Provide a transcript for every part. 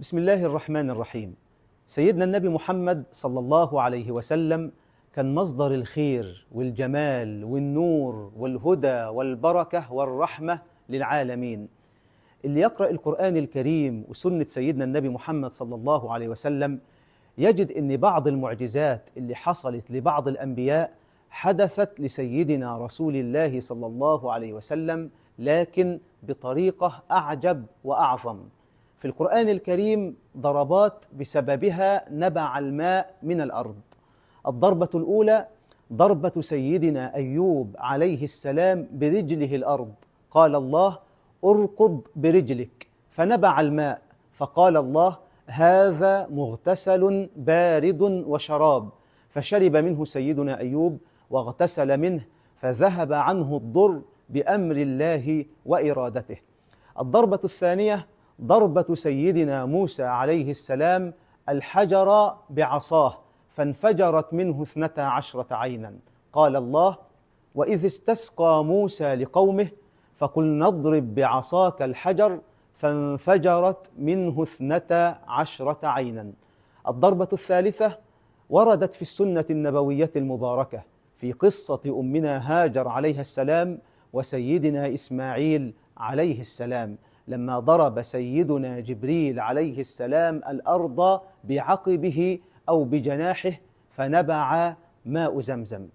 بسم الله الرحمن الرحيم سيدنا النبي محمد صلى الله عليه وسلم كان مصدر الخير والجمال والنور والهدى والبركه والرحمه للعالمين اللي يقرا القران الكريم وسنه سيدنا النبي محمد صلى الله عليه وسلم يجد ان بعض المعجزات اللي حصلت لبعض الانبياء حدثت لسيدنا رسول الله صلى الله عليه وسلم لكن بطريقه اعجب واعظم في القرآن الكريم ضربات بسببها نبع الماء من الأرض الضربة الأولى ضربة سيدنا أيوب عليه السلام برجله الأرض قال الله اركض برجلك فنبع الماء فقال الله هذا مغتسل بارد وشراب فشرب منه سيدنا أيوب واغتسل منه فذهب عنه الضر بأمر الله وإرادته الضربة الثانية ضربة سيدنا موسى عليه السلام الحجر بعصاه فانفجرت منه اثنتا عشرة عينا قال الله وإذ استسقى موسى لقومه فقلنا اضرب بعصاك الحجر فانفجرت منه اثنتا عشرة عينا الضربة الثالثة وردت في السنة النبوية المباركة في قصة أمنا هاجر عليها السلام وسيدنا إسماعيل عليه السلام لما ضرب سيدنا جبريل عليه السلام الارض بعقبه او بجناحه فنبع ماء زمزم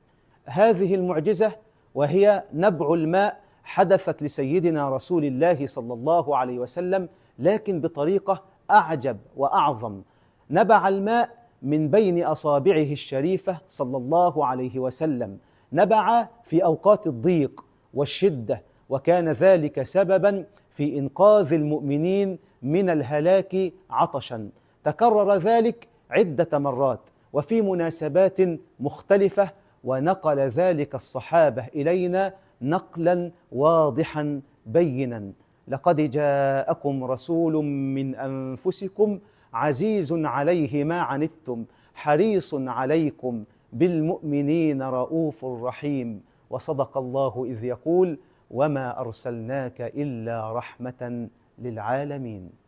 هذه المعجزه وهي نبع الماء حدثت لسيدنا رسول الله صلى الله عليه وسلم لكن بطريقه اعجب واعظم نبع الماء من بين اصابعه الشريفه صلى الله عليه وسلم نبع في اوقات الضيق والشده وكان ذلك سببا في إنقاذ المؤمنين من الهلاك عطشا تكرر ذلك عدة مرات وفي مناسبات مختلفة ونقل ذلك الصحابة إلينا نقلا واضحا بينا لقد جاءكم رسول من أنفسكم عزيز عليه ما عنتم حريص عليكم بالمؤمنين رؤوف رحيم وصدق الله إذ يقول وما أرسلناك إلا رحمة للعالمين